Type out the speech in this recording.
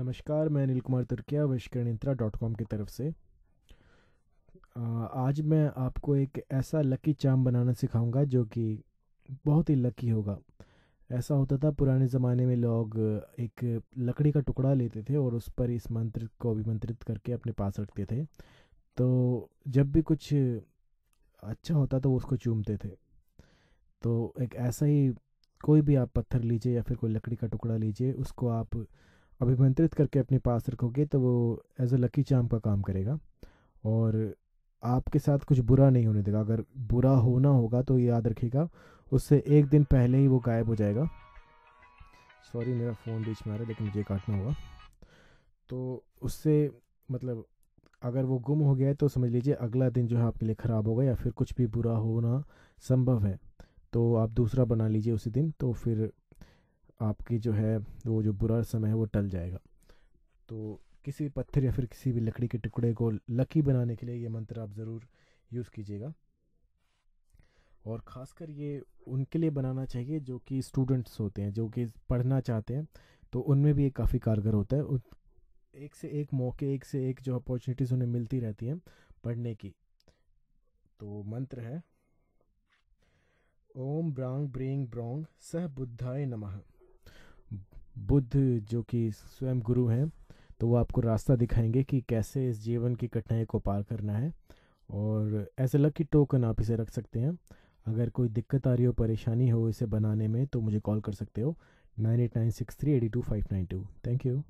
नमस्कार मैं अनिल कुमार तुर्किया वशकरण इंत्रा डॉट कॉम की तरफ से आज मैं आपको एक ऐसा लकी चाम बनाना सिखाऊंगा जो कि बहुत ही लकी होगा ऐसा होता था पुराने ज़माने में लोग एक लकड़ी का टुकड़ा लेते थे और उस पर इस मंत्र को अभिमंत्रित करके अपने पास रखते थे तो जब भी कुछ अच्छा होता तो वो उसको चूमते थे तो एक ऐसा ही कोई भी आप पत्थर लीजिए या फिर कोई लकड़ी का टुकड़ा लीजिए उसको आप अभिमंत्रित करके अपने पास रखोगे तो वो एज अ लकी चाम का काम करेगा और आपके साथ कुछ बुरा नहीं होने देगा अगर बुरा होना होगा तो याद रखिएगा उससे एक दिन पहले ही वो गायब हो जाएगा सॉरी मेरा फ़ोन बीच में आ रहा है लेकिन मुझे काटना होगा तो उससे मतलब अगर वो गुम हो गया है तो समझ लीजिए अगला दिन जो है आपके लिए ख़राब होगा या फिर कुछ भी बुरा होना संभव है तो आप दूसरा बना लीजिए उसी दिन तो फिर आपकी जो है वो जो बुरा समय है वो टल जाएगा तो किसी भी पत्थर या फिर किसी भी लकड़ी के टुकड़े को लकी बनाने के लिए ये मंत्र आप ज़रूर यूज़ कीजिएगा और ख़ासकर ये उनके लिए बनाना चाहिए जो कि स्टूडेंट्स होते हैं जो कि पढ़ना चाहते हैं तो उनमें भी ये काफ़ी कारगर होता है एक से एक मौके एक से एक जो अपॉर्चुनिटीज़ उन्हें मिलती रहती हैं पढ़ने की तो मंत्र है ओम ब्रांग ब्रेंग ब्रोंग सह बुद्धाय नमः बुद्ध जो कि स्वयं गुरु हैं तो वो आपको रास्ता दिखाएंगे कि कैसे इस जीवन की कठिनाई को पार करना है और ऐसे लकी टोकन आप इसे रख सकते हैं अगर कोई दिक्कत आ रही हो परेशानी हो इसे बनाने में तो मुझे कॉल कर सकते हो nine eight nine six three eighty two five nine two thank you